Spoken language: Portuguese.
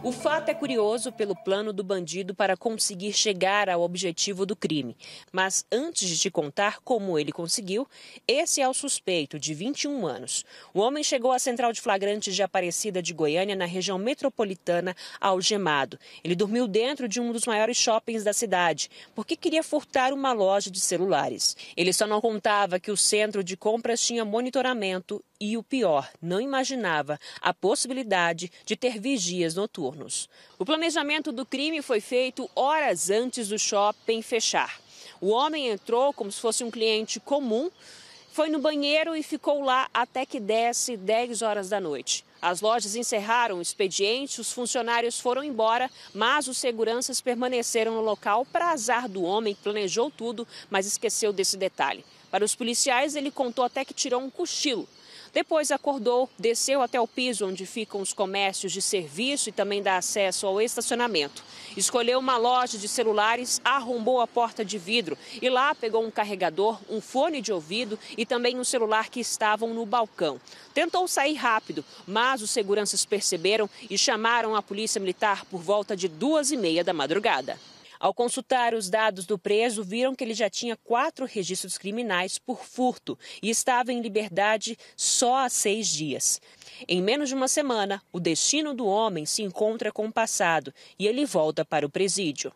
O fato é curioso pelo plano do bandido para conseguir chegar ao objetivo do crime. Mas antes de te contar como ele conseguiu, esse é o suspeito, de 21 anos. O homem chegou à central de flagrantes de Aparecida de Goiânia, na região metropolitana, algemado. Ele dormiu dentro de um dos maiores shoppings da cidade, porque queria furtar uma loja de celulares. Ele só não contava que o centro de compras tinha monitoramento e, o pior, não imaginava a possibilidade de ter vigias noturnas. O planejamento do crime foi feito horas antes do shopping fechar. O homem entrou como se fosse um cliente comum, foi no banheiro e ficou lá até que desse 10 horas da noite. As lojas encerraram o expediente, os funcionários foram embora, mas os seguranças permaneceram no local para azar do homem que planejou tudo, mas esqueceu desse detalhe. Para os policiais, ele contou até que tirou um cochilo, depois acordou, desceu até o piso onde ficam os comércios de serviço e também dá acesso ao estacionamento. Escolheu uma loja de celulares, arrombou a porta de vidro e lá pegou um carregador, um fone de ouvido e também um celular que estavam no balcão. Tentou sair rápido, mas os seguranças perceberam e chamaram a polícia militar por volta de duas e meia da madrugada. Ao consultar os dados do preso, viram que ele já tinha quatro registros criminais por furto e estava em liberdade só há seis dias. Em menos de uma semana, o destino do homem se encontra com o passado e ele volta para o presídio.